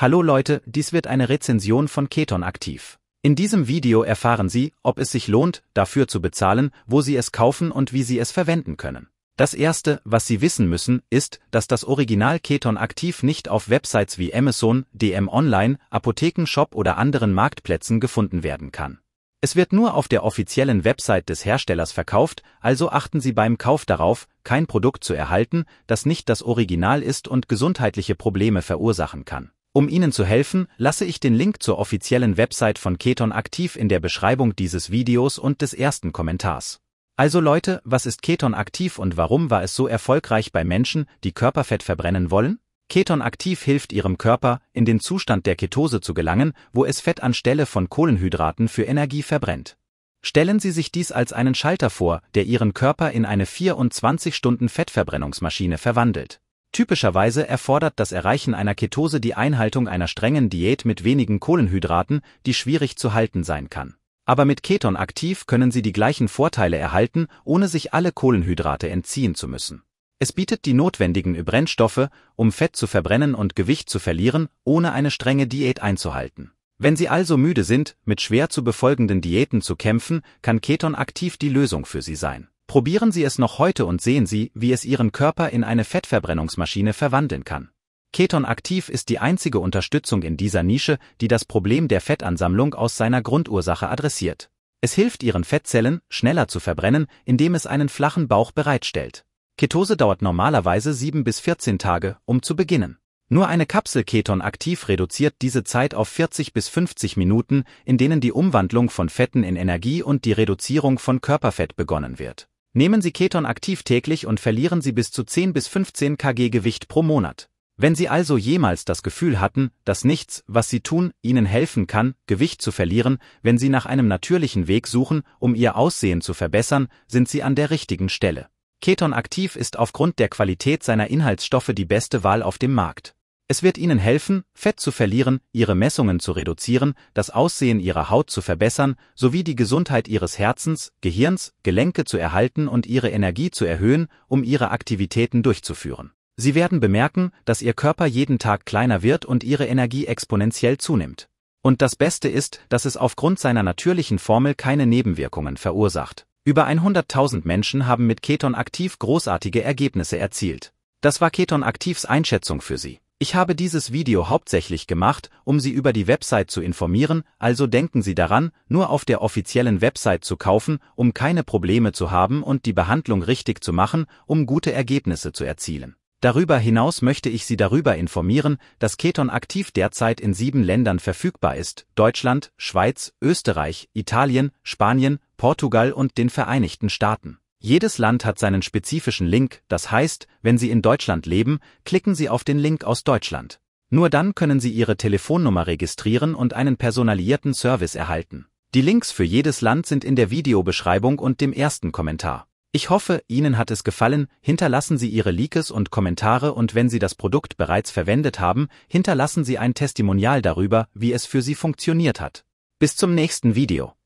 Hallo Leute, dies wird eine Rezension von Keton aktiv. In diesem Video erfahren Sie, ob es sich lohnt, dafür zu bezahlen, wo Sie es kaufen und wie Sie es verwenden können. Das erste, was Sie wissen müssen, ist, dass das Original Keton aktiv nicht auf Websites wie Amazon, DM Online, Apothekenshop oder anderen Marktplätzen gefunden werden kann. Es wird nur auf der offiziellen Website des Herstellers verkauft, also achten Sie beim Kauf darauf, kein Produkt zu erhalten, das nicht das Original ist und gesundheitliche Probleme verursachen kann. Um Ihnen zu helfen, lasse ich den Link zur offiziellen Website von Keton aktiv in der Beschreibung dieses Videos und des ersten Kommentars. Also Leute, was ist Keton aktiv und warum war es so erfolgreich bei Menschen, die Körperfett verbrennen wollen? Keton aktiv hilft ihrem Körper, in den Zustand der Ketose zu gelangen, wo es Fett anstelle von Kohlenhydraten für Energie verbrennt. Stellen Sie sich dies als einen Schalter vor, der Ihren Körper in eine 24-Stunden-Fettverbrennungsmaschine verwandelt. Typischerweise erfordert das Erreichen einer Ketose die Einhaltung einer strengen Diät mit wenigen Kohlenhydraten, die schwierig zu halten sein kann. Aber mit Keton aktiv können Sie die gleichen Vorteile erhalten, ohne sich alle Kohlenhydrate entziehen zu müssen. Es bietet die notwendigen Brennstoffe, um Fett zu verbrennen und Gewicht zu verlieren, ohne eine strenge Diät einzuhalten. Wenn Sie also müde sind, mit schwer zu befolgenden Diäten zu kämpfen, kann Keton aktiv die Lösung für Sie sein. Probieren Sie es noch heute und sehen Sie, wie es Ihren Körper in eine Fettverbrennungsmaschine verwandeln kann. Keton Aktiv ist die einzige Unterstützung in dieser Nische, die das Problem der Fettansammlung aus seiner Grundursache adressiert. Es hilft Ihren Fettzellen, schneller zu verbrennen, indem es einen flachen Bauch bereitstellt. Ketose dauert normalerweise 7 bis 14 Tage, um zu beginnen. Nur eine Kapsel Keton aktiv reduziert diese Zeit auf 40 bis 50 Minuten, in denen die Umwandlung von Fetten in Energie und die Reduzierung von Körperfett begonnen wird. Nehmen Sie Keton aktiv täglich und verlieren Sie bis zu 10 bis 15 kg Gewicht pro Monat. Wenn Sie also jemals das Gefühl hatten, dass nichts, was Sie tun, Ihnen helfen kann, Gewicht zu verlieren, wenn Sie nach einem natürlichen Weg suchen, um Ihr Aussehen zu verbessern, sind Sie an der richtigen Stelle. Keton Aktiv ist aufgrund der Qualität seiner Inhaltsstoffe die beste Wahl auf dem Markt. Es wird Ihnen helfen, Fett zu verlieren, Ihre Messungen zu reduzieren, das Aussehen Ihrer Haut zu verbessern, sowie die Gesundheit Ihres Herzens, Gehirns, Gelenke zu erhalten und Ihre Energie zu erhöhen, um Ihre Aktivitäten durchzuführen. Sie werden bemerken, dass Ihr Körper jeden Tag kleiner wird und Ihre Energie exponentiell zunimmt. Und das Beste ist, dass es aufgrund seiner natürlichen Formel keine Nebenwirkungen verursacht. Über 100.000 Menschen haben mit Keton aktiv großartige Ergebnisse erzielt. Das war Keton Aktivs Einschätzung für Sie. Ich habe dieses Video hauptsächlich gemacht, um Sie über die Website zu informieren, also denken Sie daran, nur auf der offiziellen Website zu kaufen, um keine Probleme zu haben und die Behandlung richtig zu machen, um gute Ergebnisse zu erzielen. Darüber hinaus möchte ich Sie darüber informieren, dass Keton aktiv derzeit in sieben Ländern verfügbar ist, Deutschland, Schweiz, Österreich, Italien, Spanien, Portugal und den Vereinigten Staaten. Jedes Land hat seinen spezifischen Link, das heißt, wenn Sie in Deutschland leben, klicken Sie auf den Link aus Deutschland. Nur dann können Sie Ihre Telefonnummer registrieren und einen personalisierten Service erhalten. Die Links für jedes Land sind in der Videobeschreibung und dem ersten Kommentar. Ich hoffe, Ihnen hat es gefallen, hinterlassen Sie Ihre Likes und Kommentare und wenn Sie das Produkt bereits verwendet haben, hinterlassen Sie ein Testimonial darüber, wie es für Sie funktioniert hat. Bis zum nächsten Video.